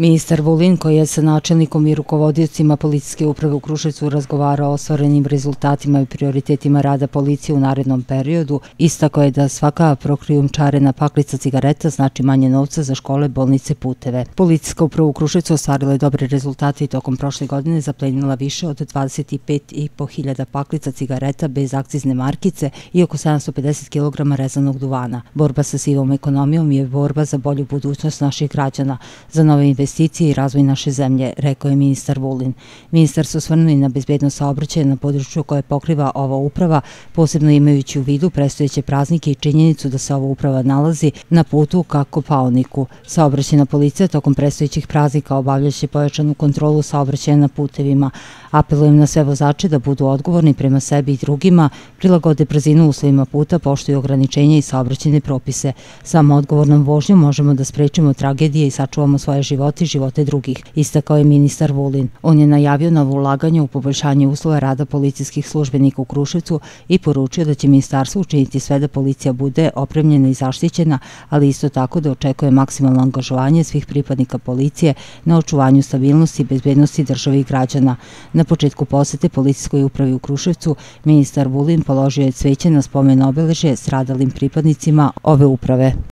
Ministar Vulin, koji je sa načelnikom i rukovodicima Policijske uprave u Krušicu razgovarao o stvorenim rezultatima i prioritetima rada policije u narednom periodu, istako je da svaka prokrijum čarena paklica cigareta znači manje novca za škole, bolnice, puteve. Policijska uprava u Krušicu ostvarila je dobre rezultate i tokom prošle godine zaplenila više od 25,5 hiljada paklica cigareta bez akcizne markice i oko 750 kg rezanog duvana. Borba sa sivom ekonomijom je borba za bolju budućnost naših građana. Za nove investicije investicije i razvoj naše zemlje, rekao je ministar Vulin. Ministar su svrnuli na bezbjednost saobraćaja na području koje pokriva ova uprava, posebno imajući u vidu prestojeće praznike i činjenicu da se ova uprava nalazi na putu kako paoniku. Saobraćena policija tokom prestojećih praznika obavljaće pojačanu kontrolu saobraćaja na putevima. Apelujem na sve vozače da budu odgovorni prema sebi i drugima, prilagode brzinu uslovima puta, poštuju ograničenja i saobraćene propise. Samo odgovornom vožnjom možemo da sprečimo tragedije i sačuvamo svoje živote spasiti živote drugih, istakao je ministar Vulin. On je najavio novo ulaganje u poboljšanje uslova rada policijskih službenika u Kruševcu i poručio da će ministarstvo učiniti sve da policija bude opremljena i zaštićena, ali isto tako da očekuje maksimalno angažovanje svih pripadnika policije na očuvanju stabilnosti i bezbednosti države i građana. Na početku posete policijskoj upravi u Kruševcu ministar Vulin položio je cveće na spomen obeleže stradalim pripadnicima ove uprave.